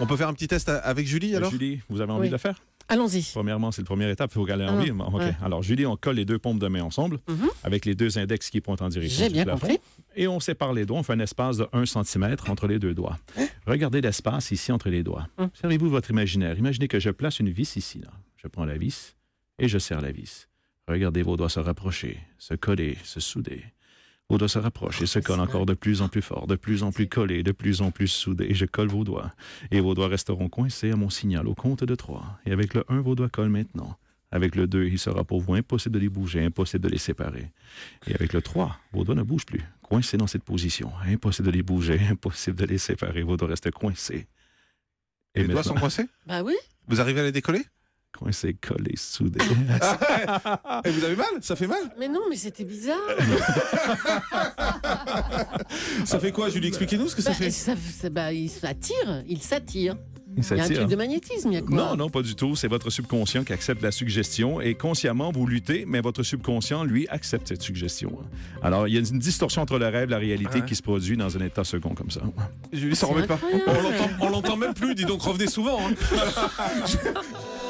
On peut faire un petit test avec Julie alors Julie, vous avez envie de le faire Allons-y. Premièrement, c'est la première étape, il faut qu'elle ait ah envie. Alors, Julie, on colle les deux pompes de main ensemble mhm. avec les deux index qui pointent en direction J'ai bien Et on sépare les doigts, on fait un espace de 1 cm entre les deux doigts. Hein Regardez l'espace ici entre les doigts. Hein Servez-vous votre imaginaire. Imaginez que je place une vis ici. Je prends la vis et je serre la vis. Regardez vos doigts se rapprocher, se coller, se souder. Vos doigts se rapprochent et se collent encore de plus en plus fort, de plus en plus collés, de plus en plus soudés. Je colle vos doigts. Et vos doigts resteront coincés à mon signal au compte de trois. Et avec le un, vos doigts collent maintenant. Avec le deux, il sera pour vous impossible de les bouger, impossible de les séparer. Et avec le trois, vos doigts ne bougent plus, coincés dans cette position. Impossible de les bouger, impossible de les séparer. Vos doigts restent coincés. Et les doigts sont coincés Ben oui. Vous arrivez à les décoller c'est s'est collé, soudé. Et vous avez mal Ça fait mal Mais non, mais c'était bizarre. ça fait quoi, Julie Expliquez-nous ce que ça bah, fait. Ça, bah, il s'attire, il s'attire. Il y a un truc de magnétisme, il y a quoi? Non, non, pas du tout. C'est votre subconscient qui accepte la suggestion et consciemment, vous luttez, mais votre subconscient, lui, accepte cette suggestion. Alors, il y a une distorsion entre le rêve et la réalité qui se produit dans un état second comme ça. Je ça pas. On l'entend même plus, dis donc, revenez souvent. Hein.